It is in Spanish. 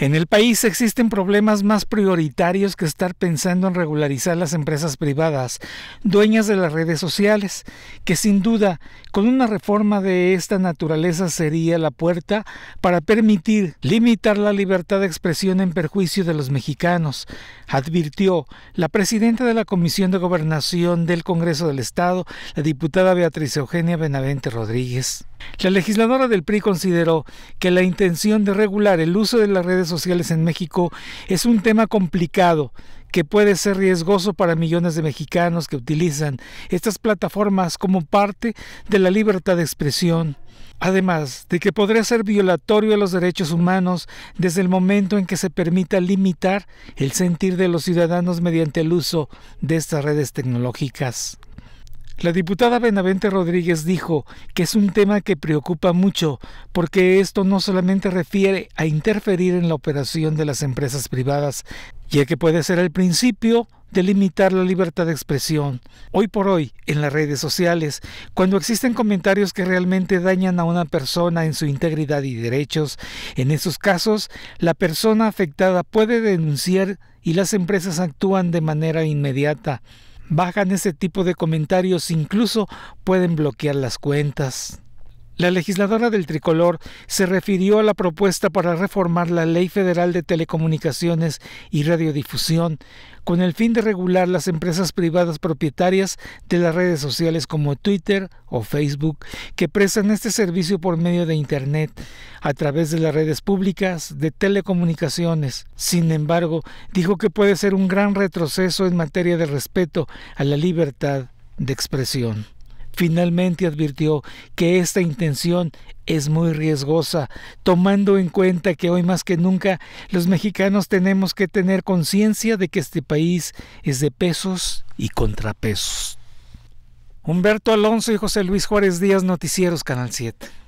En el país existen problemas más prioritarios que estar pensando en regularizar las empresas privadas, dueñas de las redes sociales, que sin duda con una reforma de esta naturaleza sería la puerta para permitir limitar la libertad de expresión en perjuicio de los mexicanos, advirtió la presidenta de la Comisión de Gobernación del Congreso del Estado, la diputada Beatriz Eugenia Benavente Rodríguez. La legisladora del PRI consideró que la intención de regular el uso de las redes sociales en México es un tema complicado que puede ser riesgoso para millones de mexicanos que utilizan estas plataformas como parte de la libertad de expresión, además de que podría ser violatorio a los derechos humanos desde el momento en que se permita limitar el sentir de los ciudadanos mediante el uso de estas redes tecnológicas. La diputada Benavente Rodríguez dijo que es un tema que preocupa mucho porque esto no solamente refiere a interferir en la operación de las empresas privadas, ya que puede ser el principio de limitar la libertad de expresión. Hoy por hoy, en las redes sociales, cuando existen comentarios que realmente dañan a una persona en su integridad y derechos, en esos casos, la persona afectada puede denunciar y las empresas actúan de manera inmediata bajan ese tipo de comentarios, incluso pueden bloquear las cuentas. La legisladora del tricolor se refirió a la propuesta para reformar la Ley Federal de Telecomunicaciones y Radiodifusión con el fin de regular las empresas privadas propietarias de las redes sociales como Twitter o Facebook que prestan este servicio por medio de Internet a través de las redes públicas de telecomunicaciones. Sin embargo, dijo que puede ser un gran retroceso en materia de respeto a la libertad de expresión. Finalmente advirtió que esta intención es muy riesgosa, tomando en cuenta que hoy más que nunca los mexicanos tenemos que tener conciencia de que este país es de pesos y contrapesos. Humberto Alonso y José Luis Juárez Díaz, Noticieros Canal 7.